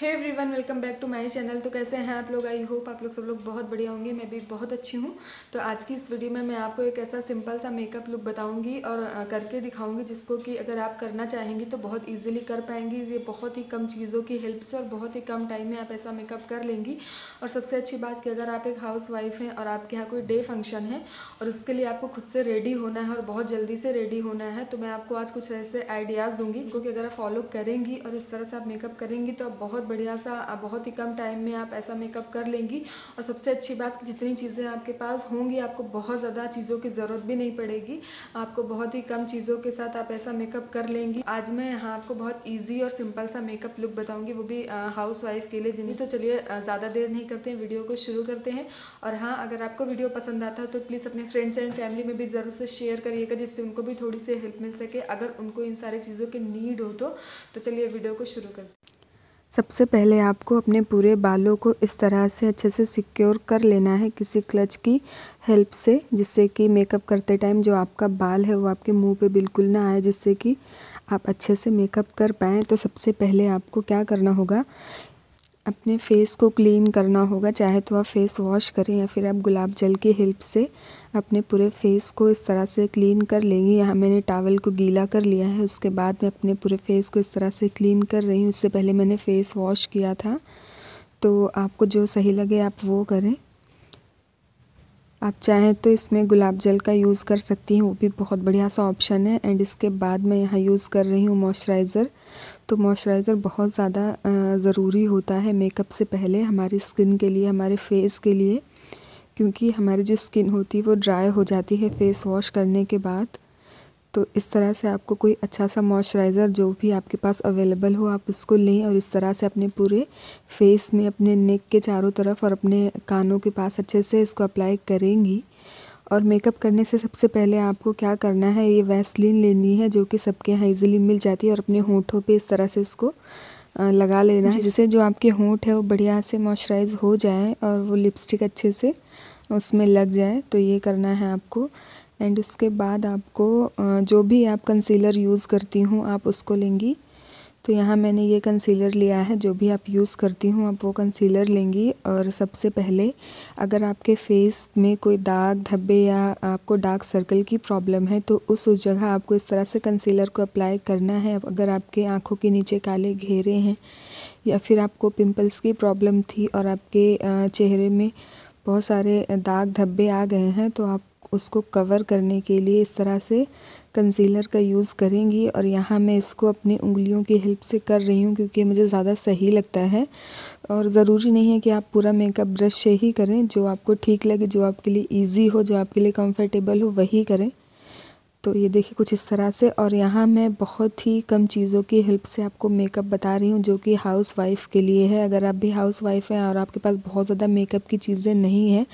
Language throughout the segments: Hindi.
है everyone welcome back to my channel तो कैसे हैं आप लोग आई होप आप लोग सब लोग बहुत बढ़िया होंगे मैं भी बहुत अच्छी हूँ तो आज की इस वीडियो में मैं आपको एक ऐसा सिंपल सा मेकअप लुक बताऊँगी और करके दिखाऊँगी जिसको कि अगर आप करना चाहेंगी तो बहुत ईजिली कर पाएंगी ये बहुत ही कम चीज़ों की हेल्प से और बहुत ही कम टाइम में आप ऐसा मेकअप कर लेंगी और सबसे अच्छी बात कि अगर आप एक हाउस वाइफ हैं और आपके यहाँ कोई डे फंक्शन है और उसके लिए आपको खुद से रेडी होना है और बहुत जल्दी से रेडी होना है तो मैं आपको आज कुछ ऐसे आइडियाज़ दूँगी क्योंकि अगर आप फॉलो करेंगी और इस तरह से आप मेकअप करेंगी तो आप बहुत बढ़िया सा आप बहुत ही कम टाइम में आप ऐसा मेकअप कर लेंगी और सबसे अच्छी बात कि जितनी चीज़ें आपके पास होंगी आपको बहुत ज़्यादा चीज़ों की ज़रूरत भी नहीं पड़ेगी आपको बहुत ही कम चीज़ों के साथ आप ऐसा मेकअप कर लेंगी आज मैं यहाँ आपको बहुत ईजी और सिंपल सा मेकअप लुक बताऊँगी वो भी हाउस वाइफ के लिए जिन्हें तो चलिए ज़्यादा देर नहीं करते हैं वीडियो को शुरू करते हैं और हाँ अगर आपको वीडियो पसंद आता है तो प्लीज़ अपने फ्रेंड्स एंड फैमिली में भी ज़रूर से शेयर करिएगा जिससे उनको भी थोड़ी सी हेल्प मिल सके अगर उनको इन सारी चीज़ों की नीड हो तो, तो चलिए वीडियो को शुरू करते सबसे पहले आपको अपने पूरे बालों को इस तरह से अच्छे से सिक्योर कर लेना है किसी क्लच की हेल्प से जिससे कि मेकअप करते टाइम जो आपका बाल है वो आपके मुंह पे बिल्कुल ना आए जिससे कि आप अच्छे से मेकअप कर पाएँ तो सबसे पहले आपको क्या करना होगा अपने फेस को क्लीन करना होगा चाहे तो आप फेस वॉश करें या फिर आप गुलाब जल की हेल्प से अपने पूरे फेस को इस तरह से क्लीन कर लेंगे यहाँ मैंने टावल को गीला कर लिया है उसके बाद मैं अपने पूरे फेस को इस तरह से क्लीन कर रही हूँ उससे पहले मैंने फेस वॉश किया था तो आपको जो सही लगे आप वो करें आप चाहें तो इसमें गुलाब जल का यूज़ कर सकती हैं वो भी बहुत बढ़िया सा ऑप्शन है एंड इसके बाद मैं यहाँ यूज़ कर रही हूँ मॉइस्चराइज़र तो मॉइस्चराइज़र बहुत ज़्यादा ज़रूरी होता है मेकअप से पहले हमारी स्किन के लिए हमारे फेस के लिए क्योंकि हमारी जो स्किन होती है वो ड्राई हो जाती है फेस वॉश करने के बाद तो इस तरह से आपको कोई अच्छा सा मॉइस्चराइज़र जो भी आपके पास अवेलेबल हो आप उसको लें और इस तरह से अपने पूरे फेस में अपने नेक के चारों तरफ और अपने कानों के पास अच्छे से इसको अप्लाई करेंगी और मेकअप करने से सबसे पहले आपको क्या करना है ये वैसलीन लेनी है जो कि सबके यहाँ ईजिली मिल जाती है और अपने होठों पे इस तरह से इसको लगा लेना है जिससे जो आपके होंठ है वो बढ़िया से मॉइस्चराइज हो जाए और वो लिपस्टिक अच्छे से उसमें लग जाए तो ये करना है आपको एंड उसके बाद आपको जो भी आप कंसीलर यूज़ करती हूँ आप उसको लेंगी तो यहाँ मैंने ये कंसीलर लिया है जो भी आप यूज़ करती हूँ आप वो कंसीलर लेंगी और सबसे पहले अगर आपके फेस में कोई दाग धब्बे या आपको डार्क सर्कल की प्रॉब्लम है तो उस उस जगह आपको इस तरह से कंसीलर को अप्लाई करना है अगर आपके आँखों के नीचे काले घेरे हैं या फिर आपको पिंपल्स की प्रॉब्लम थी और आपके चेहरे में बहुत सारे दाग धब्बे आ गए हैं तो आप उसको कवर करने के लिए इस तरह से कंसीलर का यूज़ करेंगी और यहाँ मैं इसको अपनी उंगलियों की हेल्प से कर रही हूँ क्योंकि मुझे ज़्यादा सही लगता है और ज़रूरी नहीं है कि आप पूरा मेकअप ब्रश से ही करें जो आपको ठीक लगे जो आपके लिए ईजी हो जो आपके लिए कम्फर्टेबल हो वही करें तो ये देखिए कुछ इस तरह से और यहाँ मैं बहुत ही कम चीज़ों की हेल्प से आपको मेकअप बता रही हूँ जो कि हाउस वाइफ के लिए है अगर आप भी हाउस वाइफ हैं और आपके पास बहुत ज़्यादा मेकअप की चीज़ें नहीं हैं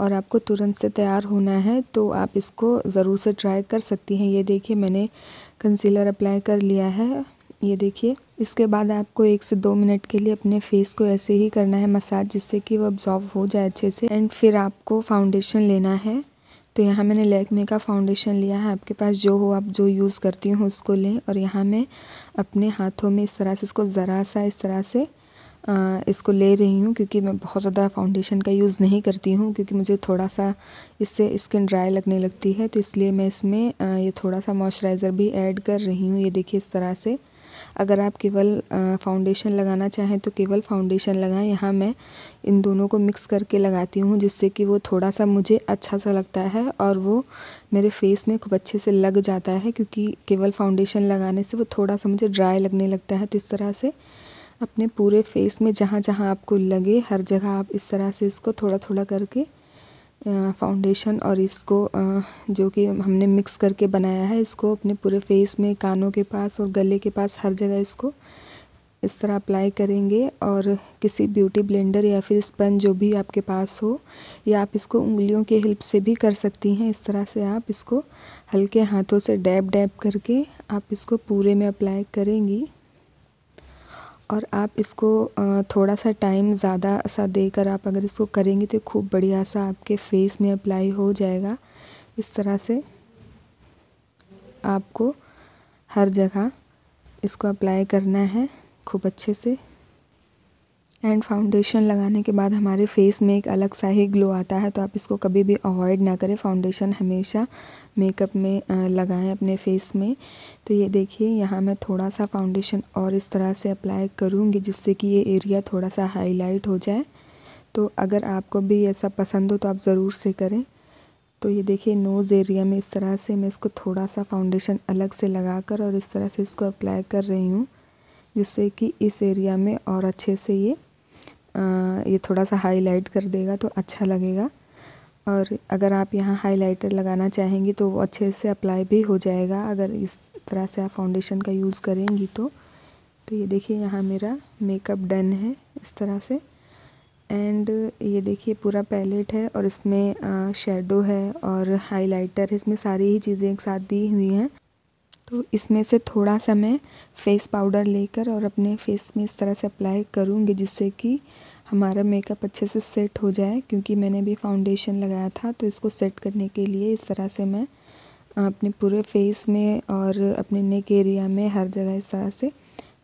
और आपको तुरंत से तैयार होना है तो आप इसको ज़रूर से ट्राई कर सकती हैं ये देखिए मैंने कंसीलर अप्लाई कर लिया है ये देखिए इसके बाद आपको एक से दो मिनट के लिए अपने फेस को ऐसे ही करना है मसाज जिससे कि वो अब्जॉर्व हो जाए अच्छे से एंड फिर आपको फाउंडेशन लेना है तो यहाँ मैंने लैकमे का फाउंडेशन लिया है आपके पास जो हो आप जो यूज़ करती हो उसको लें और यहाँ मैं अपने हाथों में इस तरह से इसको ज़रा सा इस तरह से इसको ले रही हूँ क्योंकि मैं बहुत ज़्यादा फाउंडेशन का यूज़ नहीं करती हूँ क्योंकि मुझे थोड़ा सा इससे स्किन ड्राई लगने लगती है तो इसलिए मैं इसमें ये थोड़ा सा मॉइस्चराइज़र भी ऐड कर रही हूँ ये देखिए इस तरह से अगर आप केवल फाउंडेशन लगाना चाहें तो केवल फाउंडेशन लगाएं यहाँ मैं इन दोनों को मिक्स करके लगाती हूँ जिससे कि वो थोड़ा सा मुझे अच्छा सा लगता है और वो मेरे फेस में खूब अच्छे से लग जाता है क्योंकि केवल फाउंडेशन लगाने से वो थोड़ा सा मुझे ड्राई लगने लगता है तो इस तरह से अपने पूरे फेस में जहाँ जहाँ आपको लगे हर जगह आप इस तरह से इसको थोड़ा थोड़ा करके फाउंडेशन और इसको जो कि हमने मिक्स करके बनाया है इसको अपने पूरे फेस में कानों के पास और गले के पास हर जगह इसको इस तरह अप्लाई करेंगे और किसी ब्यूटी ब्लेंडर या फिर स्पंज जो भी आपके पास हो या आप इसको उंगलियों के हेल्प से भी कर सकती हैं इस तरह से आप इसको हल्के हाथों से डैब डैब करके आप इसको पूरे में अप्लाई करेंगी और आप इसको थोड़ा सा टाइम ज़्यादा सा देकर आप अगर इसको करेंगे तो खूब बढ़िया सा आपके फेस में अप्लाई हो जाएगा इस तरह से आपको हर जगह इसको अप्लाई करना है खूब अच्छे से एंड फाउंडेशन लगाने के बाद हमारे फेस में एक अलग सा ही ग्लो आता है तो आप इसको कभी भी अवॉइड ना करें फाउंडेशन हमेशा मेकअप में लगाएं अपने फेस में तो ये देखिए यहाँ मैं थोड़ा सा फाउंडेशन और इस तरह से अप्लाई करूँगी जिससे कि ये एरिया थोड़ा सा हाईलाइट हो जाए तो अगर आपको भी ऐसा पसंद हो तो आप ज़रूर से करें तो ये देखिए नोज़ एरिया में इस तरह से मैं इसको थोड़ा सा फाउंडेशन अलग से लगा कर और इस तरह से इसको अप्लाई कर रही हूँ जिससे कि इस एरिया में और अच्छे से ये ये थोड़ा सा हाईलाइट कर देगा तो अच्छा लगेगा और अगर आप यहाँ हाइलाइटर लगाना चाहेंगी तो वो अच्छे से अप्लाई भी हो जाएगा अगर इस तरह से आप फाउंडेशन का यूज़ करेंगी तो तो ये देखिए यहाँ मेरा मेकअप डन है इस तरह से एंड ये देखिए पूरा पैलेट है और इसमें शेडो है और हाइलाइटर है इसमें सारी ही चीज़ें एक साथ दी हुई हैं तो इसमें से थोड़ा सा मैं फ़ेस पाउडर लेकर और अपने फ़ेस में इस तरह से अप्लाई करूँगी जिससे कि हमारा मेकअप अच्छे से सेट हो जाए क्योंकि मैंने भी फाउंडेशन लगाया था तो इसको सेट करने के लिए इस तरह से मैं अपने पूरे फेस में और अपने नेक एरिया में हर जगह इस तरह से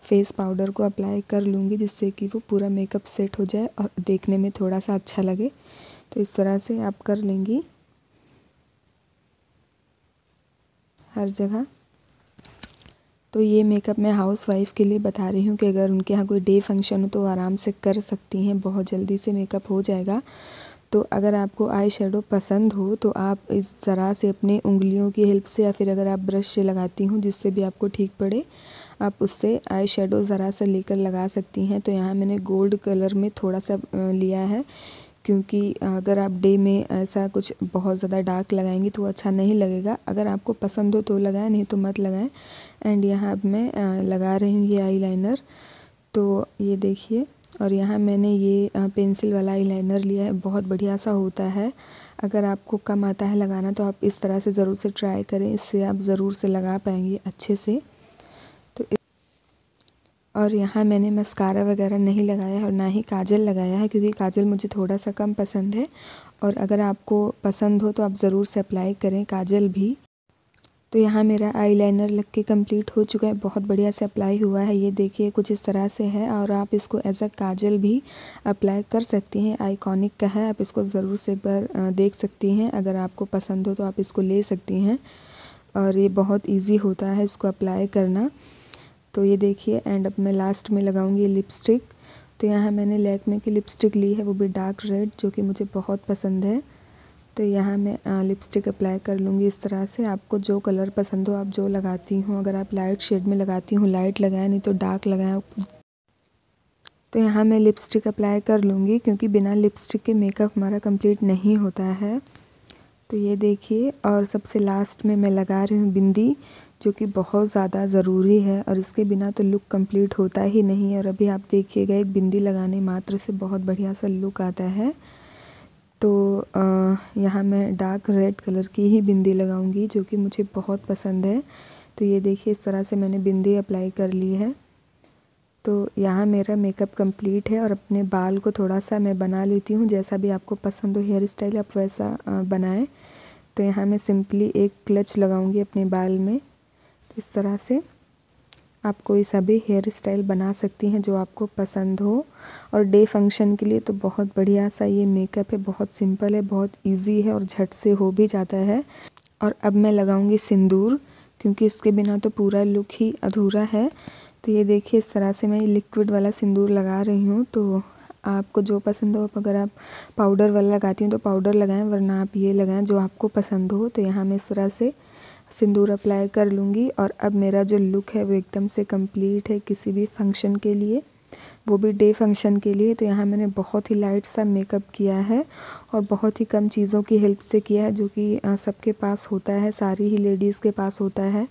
फेस पाउडर को अप्लाई कर लूँगी जिससे कि वो पूरा मेकअप सेट हो जाए और देखने में थोड़ा सा अच्छा लगे तो इस तरह से आप कर लेंगी हर जगह तो ये मेकअप मैं हाउस वाइफ के लिए बता रही हूँ कि अगर उनके यहाँ कोई डे फंक्शन हो तो आराम से कर सकती हैं बहुत जल्दी से मेकअप हो जाएगा तो अगर आपको आई शेडो पसंद हो तो आप इस ज़रा से अपने उंगलियों की हेल्प से या फिर अगर आप ब्रश से लगाती हूँ जिससे भी आपको ठीक पड़े आप उससे आई शेडो ज़रा सा लेकर लगा सकती हैं तो यहाँ मैंने गोल्ड कलर में थोड़ा सा लिया है क्योंकि अगर आप डे में ऐसा कुछ बहुत ज़्यादा डार्क लगाएंगी तो अच्छा नहीं लगेगा अगर आपको पसंद हो तो लगाएं नहीं तो मत लगाएं एंड यहाँ अब मैं लगा रही हूँ ये आईलाइनर तो ये देखिए और यहाँ मैंने ये पेंसिल वाला आईलाइनर लिया है बहुत बढ़िया सा होता है अगर आपको कम आता है लगाना तो आप इस तरह से ज़रूर से ट्राई करें इससे आप ज़रूर से लगा पाएंगे अच्छे से और यहाँ मैंने मस्कारा वगैरह नहीं लगाया है और ना ही काजल लगाया है क्योंकि काजल मुझे थोड़ा सा कम पसंद है और अगर आपको पसंद हो तो आप ज़रूर से अप्लाई करें काजल भी तो यहाँ मेरा आईलाइनर लग के कम्प्लीट हो चुका है बहुत बढ़िया से अप्लाई हुआ है ये देखिए कुछ इस तरह से है और आप इसको एज अ काजल भी अप्लाई कर सकती हैं आइकॉनिक का है आप इसको ज़रूर से एक बार देख सकती हैं अगर आपको पसंद हो तो आप इसको ले सकती हैं और ये बहुत ईजी होता है इसको अप्लाई करना तो ये देखिए एंड अब मैं लास्ट में लगाऊंगी लिपस्टिक तो यहाँ मैंने लैकमे की लिपस्टिक ली है वो भी डार्क रेड जो कि मुझे बहुत पसंद है तो यहाँ मैं लिपस्टिक अप्लाई कर लूँगी इस तरह से आपको जो कलर पसंद हो आप जो लगाती हूँ अगर आप लाइट शेड में लगाती हूँ लाइट लगाएं नहीं तो डार्क लगाएं तो यहाँ मैं लिपस्टिक अप्लाई कर लूँगी क्योंकि बिना लिपस्टिक के मेकअप हमारा कंप्लीट नहीं होता है तो ये देखिए और सबसे लास्ट में मैं लगा रही हूँ बिंदी जो कि बहुत ज़्यादा ज़रूरी है और इसके बिना तो लुक कंप्लीट होता ही नहीं है और अभी आप देखिएगा एक बिंदी लगाने मात्र से बहुत बढ़िया सा लुक आता है तो यहाँ मैं डार्क रेड कलर की ही बिंदी लगाऊंगी जो कि मुझे बहुत पसंद है तो ये देखिए इस तरह से मैंने बिंदी अप्लाई कर ली है तो यहाँ मेरा मेकअप कंप्लीट है और अपने बाल को थोड़ा सा मैं बना लेती हूँ जैसा भी आपको पसंद हो हेयर स्टाइल आप वैसा बनाएं तो यहाँ मैं सिंपली एक क्लच लगाऊंगी अपने बाल में इस तरह से आप कोई सा भी हेयर स्टाइल बना सकती हैं जो आपको पसंद हो और डे फंक्शन के लिए तो बहुत बढ़िया सा ये मेकअप है बहुत सिंपल है बहुत इजी है और झट से हो भी जाता है और अब मैं लगाऊंगी सिंदूर क्योंकि इसके बिना तो पूरा लुक ही अधूरा है तो ये देखिए इस तरह से मैं लिक्विड वाला सिंदूर लगा रही हूँ तो आपको जो पसंद हो अगर आप पाउडर वाला लगाती हूँ तो पाउडर लगाएं वरना आप ये लगाएं जो आपको पसंद हो तो यहाँ मैं इस तरह से सिंदूर अप्लाई कर लूँगी और अब मेरा जो लुक है वो एकदम से कंप्लीट है किसी भी फंक्शन के लिए वो भी डे फंक्शन के लिए तो यहाँ मैंने बहुत ही लाइट सा मेकअप किया है और बहुत ही कम चीज़ों की हेल्प से किया है जो कि सबके पास होता है सारी ही लेडीज़ के पास होता है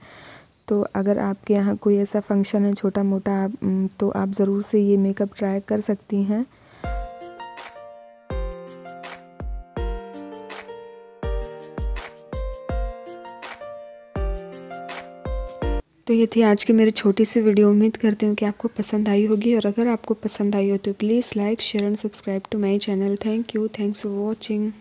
तो अगर आपके यहाँ कोई ऐसा फंक्शन है छोटा मोटा तो आप ज़रूर से ये मेकअप ट्राई कर सकती हैं तो ये थी आज की मेरी छोटी सी वीडियो उम्मीद करती हूँ कि आपको पसंद आई होगी और अगर आपको पसंद आई हो तो please like share and subscribe to my channel thank you thanks for watching